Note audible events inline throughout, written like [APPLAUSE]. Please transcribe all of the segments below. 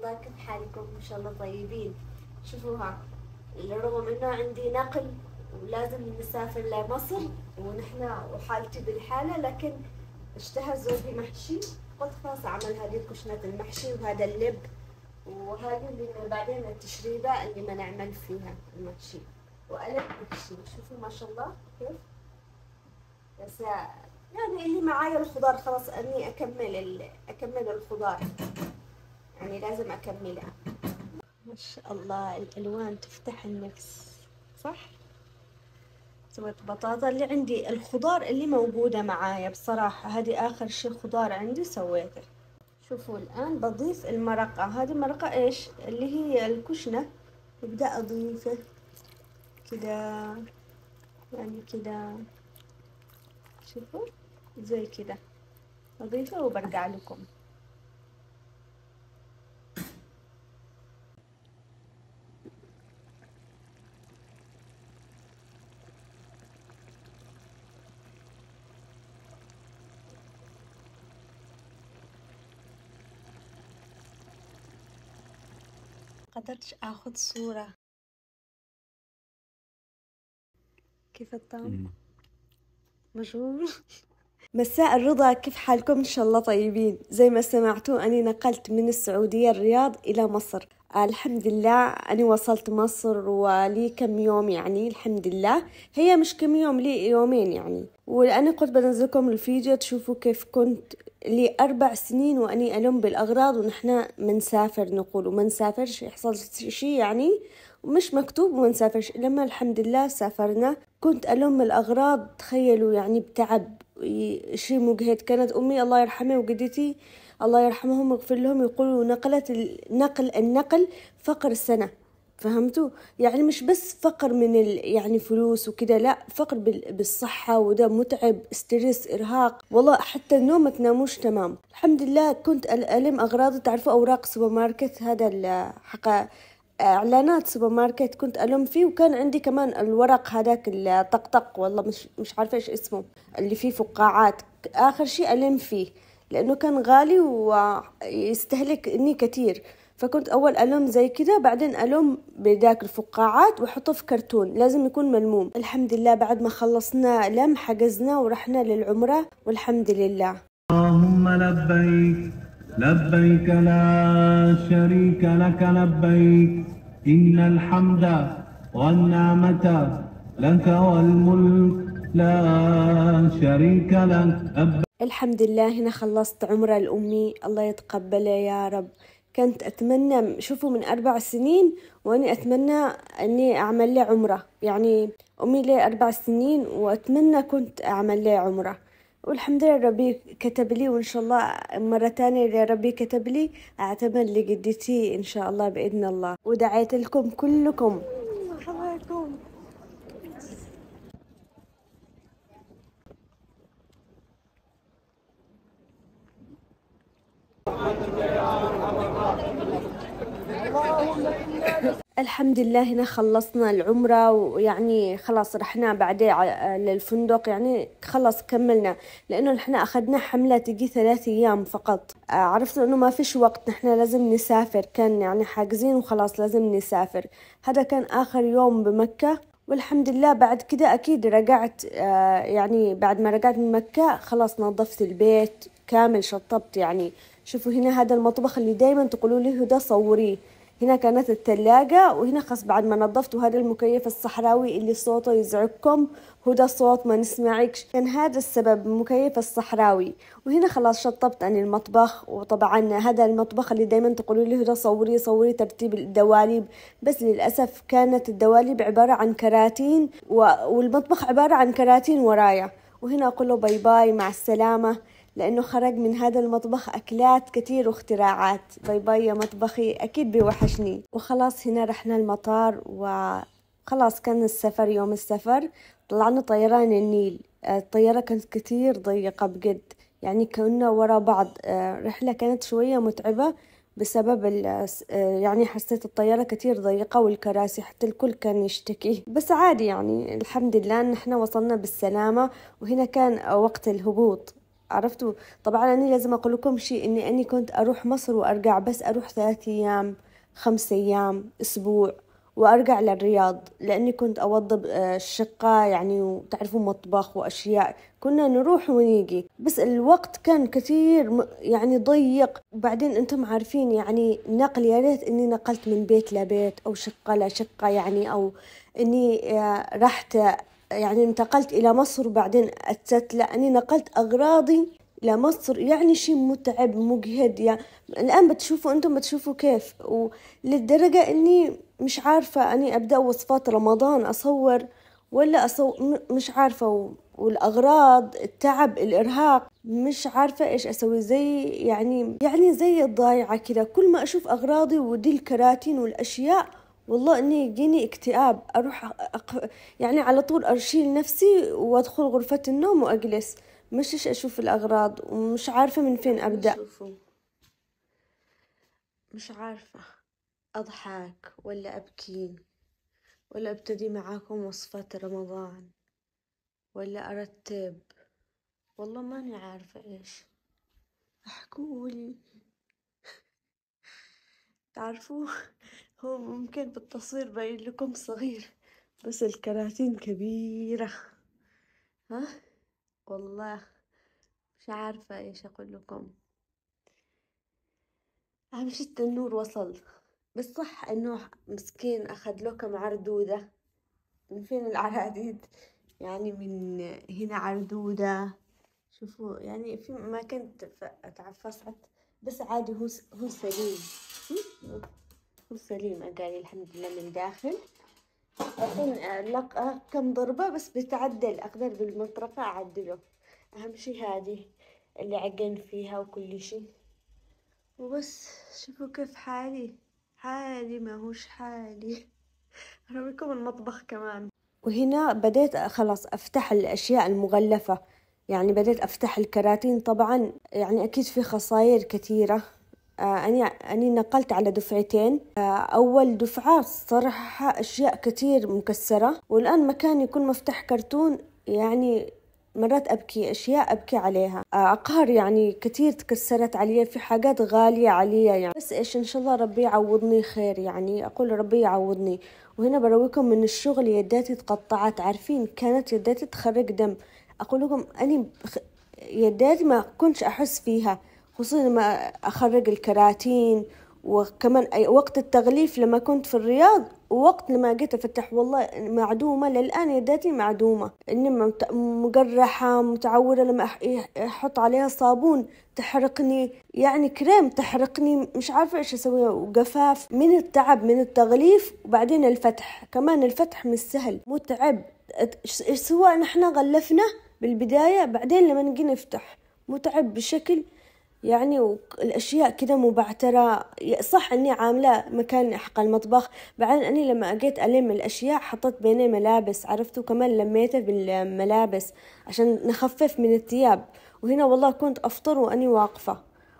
الله كيف حالكم ان شاء الله طيبين شوفوها رغم انه عندي نقل ولازم نسافر لمصر ونحن وحالتي بالحالة لكن اشتهى زوجي محشي قلت خلاص اعمل هذه كشنة المحشي وهذا اللب وهذه اللي بعدين التشريبة اللي ما نعمل فيها المحشي وقلب محشي شوفوا ما شاء الله كيف بس يعني اللي معايا الخضار خلاص اني اكمل اكمل الخضار يعني لازم أكملها ما شاء الله الألوان تفتح النفس صح؟ سويت بطاطا اللي عندي الخضار اللي موجودة معايا بصراحة هذه آخر شي خضار عندي سويته شوفوا الآن بضيف المرقة هذه مرقة إيش اللي هي الكشنة ببدأ أضيفه كده يعني كده شوفوا زي كده أضيفه وبرجع لكم قدرتش اخذ صورة كيف الطعم؟ مجهول [LAUGHS] مساء الرضا كيف حالكم إن شاء الله طيبين زي ما سمعتوا أني نقلت من السعودية الرياض إلى مصر الحمد لله أنا وصلت مصر ولي كم يوم يعني الحمد لله هي مش كم يوم لي يومين يعني وأنا قلت بنزلكم الفيديو تشوفوا كيف كنت لي أربع سنين وأني ألم بالأغراض ونحنا منسافر نقول ومنسافرش يحصل شي يعني مش مكتوب ومنسافرش لما الحمد لله سافرنا كنت ألم الأغراض تخيلوا يعني بتعب شي مجهد كانت أمي الله يرحمها وجدتي الله يرحمهم ويغفر لهم يقولوا نقلت النقل النقل فقر السنة فهمتوا يعني مش بس فقر من ال... يعني فلوس وكده لا فقر بال... بالصحة وده متعب ستريس إرهاق والله حتى النوم ما تناموش تمام الحمد لله كنت ألم أغراضي تعرفوا أوراق سوبر ماركت هذا حق اعلانات سوبر ماركت كنت الم فيه وكان عندي كمان الورق هذاك الطقطق والله مش مش عارفه ايش اسمه اللي فيه فقاعات اخر شيء الم فيه لأنه كان غالي ويستهلكني كتير فكنت أول ألم زي كده بعدين ألم بداك الفقاعات وأحطه في كرتون لازم يكون ملموم الحمد لله بعد ما خلصنا لم حجزنا ورحنا للعمرة والحمد لله اللهم لبيك لبيك لا شريك لك لبيك إن الحمد والنعمة لك والملك لا شريك لك الحمد لله هنا خلصت عمرة لأمي الله يتقبله يا رب كنت أتمنى شوفوا من أربع سنين وأني أتمنى أني أعمل لي عمرة يعني أمي لي أربع سنين وأتمنى كنت أعمل لي عمرة والحمد لله ربي كتب لي وإن شاء الله مرة تانية اللي ربي كتب لي أعتمد لجدتي إن شاء الله بإذن الله ودعيت لكم كلكم الحمد لله هنا خلصنا العمرة ويعني خلاص رحنا بعدين للفندق يعني خلص كملنا لأنه نحن أخذنا حملة تجي ثلاث أيام فقط آه، عرفت أنه ما فيش وقت نحن لازم نسافر كان يعني حاجزين وخلاص لازم نسافر هذا كان آخر يوم بمكة والحمد لله بعد كده أكيد رجعت آه، يعني بعد ما رجعت من مكة خلاص نظفت البيت كامل شطبت يعني شوفوا هنا هذا المطبخ اللي دايما تقولوا لي ده صوريه هنا كانت الثلاجة وهنا خلاص بعد ما نظفت هذا المكيف الصحراوي اللي صوته يزعجكم هو ده صوت ما نسمعكش كان هذا السبب مكيف الصحراوي وهنا خلاص شطبت عن المطبخ وطبعا هذا المطبخ اللي دايما تقولوا لي هدى صوري صوري ترتيب الدواليب بس للأسف كانت الدواليب عبارة عن كراتين و... والمطبخ عبارة عن كراتين ورايا وهنا أقول له باي باي مع السلامة لأنه خرج من هذا المطبخ أكلات كتير واختراعات باي باي يا مطبخي أكيد بيوحشني وخلاص هنا رحنا المطار وخلاص كان السفر يوم السفر طلعنا طيران النيل آه، الطيارة كانت كتير ضيقة بجد يعني كنا ورا بعض آه، رحلة كانت شوية متعبة بسبب آه، يعني حسيت الطيارة كتير ضيقة والكراسي حتى الكل كان يشتكي بس عادي يعني الحمد لله ان احنا وصلنا بالسلامة وهنا كان وقت الهبوط عرفتوا طبعا أنا لازم أقول لكم شيء إني أني كنت أروح مصر وأرجع بس أروح ثلاث أيام خمس أيام أسبوع وأرجع للرياض لأني كنت أوضب آه، الشقة يعني وتعرفوا مطبخ وأشياء كنا نروح ونيجي بس الوقت كان كثير يعني ضيق وبعدين أنتم عارفين يعني نقل يا ريت إني نقلت من بيت لبيت أو شقة لشقة يعني أو إني آه، رحت يعني انتقلت إلى مصر وبعدين أتت لأني نقلت أغراضي إلى مصر يعني شيء متعب مجهد يعني الآن بتشوفوا أنتم بتشوفوا كيف وللدرجة أني مش عارفة أني أبدأ وصفات رمضان أصور ولا أصور مش عارفة والأغراض التعب الإرهاق مش عارفة إيش أسوي زي يعني يعني زي الضايعة كده كل ما أشوف أغراضي ودي الكراتين والأشياء والله اني يجيني اكتئاب اروح أق... يعني على طول ارشيل نفسي وادخل غرفه النوم واجلس مش اشوف الاغراض ومش عارفه من فين ابدا مش عارفه اضحك ولا ابكي ولا ابتدي معاكم وصفات رمضان ولا ارتب والله ماني عارفه ايش احكولي [LAUGHS] تعرفوا هو ممكن بالتصوير باين لكم صغير بس الكراتين كبيرة ها والله مش عارفة ايش اقول لكم اهم شي التنور وصل بس صح انه مسكين اخذ لكم عردودة من فين العراديد يعني من هنا عردودة شوفوا يعني في ما كنت اتعفصت بس عادي هو هو سليم سليم أدالي الحمد لله من داخل الحين آه، لقى آه، كم ضربة بس بتعدل أقدر بالمطرقة أعدله أهم شي هذه اللي عقن فيها وكل شي وبس شوفوا كيف حالي حالي ما هوش حالي [LAUGHS] أوريكم المطبخ كمان وهنا بديت خلاص أفتح الأشياء المغلفة يعني بديت أفتح الكراتين طبعا يعني أكيد في خصاير كثيرة آه، أني أني نقلت على دفعتين آه، أول دفعة صراحة أشياء كثير مكسرة والآن مكان يكون مفتاح كرتون يعني مرات أبكي أشياء أبكي عليها آه، أقهر يعني كثير تكسرت علي في حاجات غالية علي يعني بس إيش إن شاء الله ربي يعوضني خير يعني أقول ربي يعوضني وهنا برويكم من الشغل يداتي تقطعت عارفين كانت يداتي تخرج دم أقول لكم أني يداتي ما كنتش أحس فيها خصوصا لما أخرج الكراتين وكمان أي وقت التغليف لما كنت في الرياض ووقت لما جيت أفتح والله معدومة للآن يداتي معدومة إنما مجرحة متعورة لما إيه، أحط عليها صابون تحرقني يعني كريم تحرقني مش عارفة إيش أسوي وجفاف من التعب من التغليف وبعدين الفتح كمان الفتح مش سهل متعب سواء نحن غلفنا بالبداية بعدين لما نجي نفتح متعب بشكل يعني والاشياء كده مبعترة صح أني عاملة مكان حق المطبخ بعدين أني لما أجيت ألم الأشياء حطيت بيني ملابس عرفتوا كمان لميته بالملابس عشان نخفف من الثياب وهنا والله كنت أفطر وأني واقفة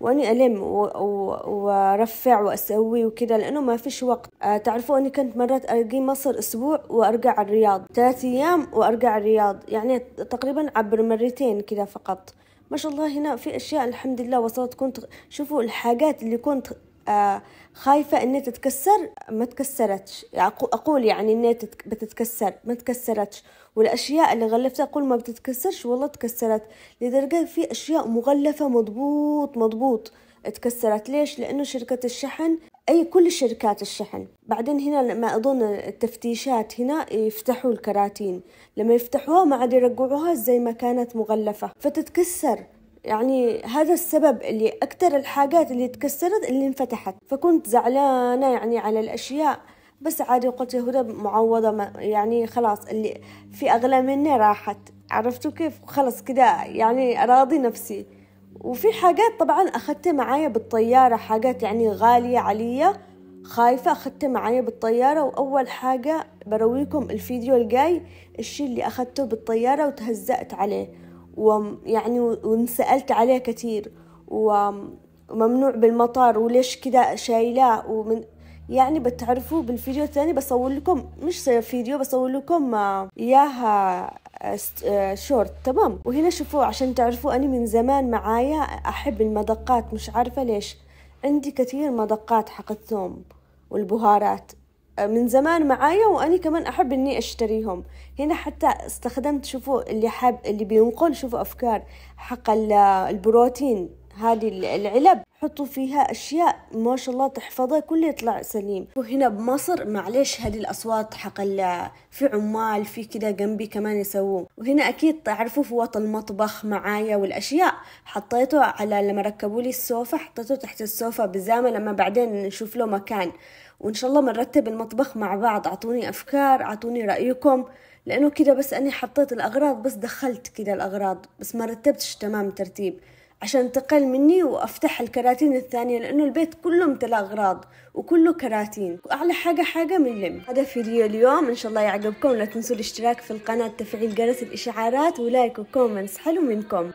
واني الم وارفع واسوي وكذا لانه ما فيش وقت آه، تعرفوا اني كنت مرات اجي مصر اسبوع وارجع الرياض ثلاث ايام وارجع الرياض يعني تقريبا عبر مرتين كذا فقط ما شاء الله هنا في اشياء الحمد لله وصلت كنت شوفوا الحاجات اللي كنت آه، خايفة إنها تتكسر ما تكسرتش يعني أقول يعني إنها بتتكسر ما تكسرتش والأشياء اللي غلفتها أقول ما بتتكسرش والله تكسرت لدرجة في أشياء مغلفة مضبوط مضبوط اتكسرت ليش لأنه شركة الشحن أي كل شركات الشحن بعدين هنا لما أظن التفتيشات هنا يفتحوا الكراتين لما يفتحوها ما عاد يرجعوها زي ما كانت مغلفة فتتكسر يعني هذا السبب اللي اكثر الحاجات اللي تكسرت اللي انفتحت فكنت زعلانة يعني على الأشياء بس عادي قلت هدى معوضة يعني خلاص اللي في أغلى مني راحت عرفتوا كيف خلاص كده يعني أراضي نفسي وفي حاجات طبعا أخذتها معايا بالطيارة حاجات يعني غالية عليا خايفة أخذتها معايا بالطيارة وأول حاجة برويكم الفيديو الجاي الشي اللي أخذته بالطيارة وتهزأت عليه ويعني وانسألت عليه كتير وممنوع بالمطار وليش كذا شايلاه ومن يعني بتعرفوا بالفيديو الثاني بصور لكم مش فيديو بصور لكم آه، اياها آه، آه، شورت تمام وهنا شوفوا عشان تعرفوا أنا من زمان معايا أحب المدقات مش عارفة ليش عندي كثير مدقات حق الثوم والبهارات من زمان معايا واني كمان أحب إني أشتريهم هنا حتى استخدمت شوفوا اللي حاب اللي بينقل شوفوا أفكار حق البروتين هذه العلب حطوا فيها أشياء ما شاء الله تحفظها كله يطلع سليم وهنا بمصر معليش هذه الأصوات حقل في عمال في كذا جنبي كمان يسووه وهنا أكيد تعرفوا فوط المطبخ معايا والأشياء حطيته على لما ركبوا لي السوفة حطيته تحت السوفة بزامة لما بعدين نشوف له مكان وإن شاء الله بنرتب المطبخ مع بعض أعطوني أفكار أعطوني رأيكم لأنه كده بس أني حطيت الأغراض بس دخلت كده الأغراض بس ما رتبتش تمام ترتيب عشان تقل مني وأفتح الكراتين الثانية لأنه البيت كله امتلا أغراض وكله كراتين وأعلى حاجة حاجة من لم هذا فيديو اليوم إن شاء الله يعجبكم لا تنسوا الاشتراك في القناة تفعيل جرس الإشعارات ولايك وكومنتس حلو منكم